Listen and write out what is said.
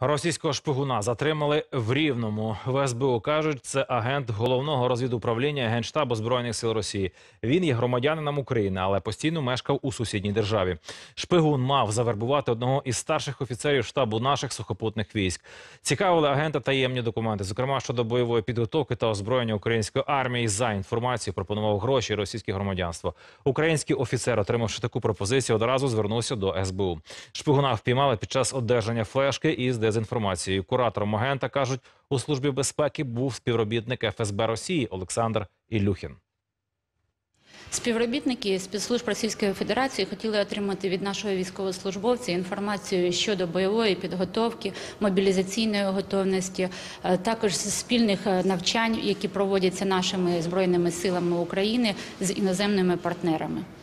Російського шпигуна затримали в Рівному. В СБУ кажуть, це агент головного розвідуправління генштабу збройних сил Росії. Він є громадянином України, але постійно мешкав у сусідній державі. Шпигун мав завербувати одного із старших офіцерів штабу наших сухопутних військ. Цікавили агента таємні документи, зокрема щодо бойової підготовки та озброєння української армії. За інформацією пропонував гроші російське громадянство. Український офіцер, отримавши таку пропозицію, одразу звернувся до СБУ. Шпигуна впіймали під час одержання флешки із дезінформацією. Куратором агента кажуть у службі безпеки був співробітник ФСБ Росії Олександр Ілюхін. Співробітники спецслужб Російської Федерації хотіли отримати від нашого військовослужбовця інформацію щодо бойової підготовки, мобілізаційної готовності, е, також спільних е, навчань, які проводяться нашими збройними силами України з іноземними партнерами.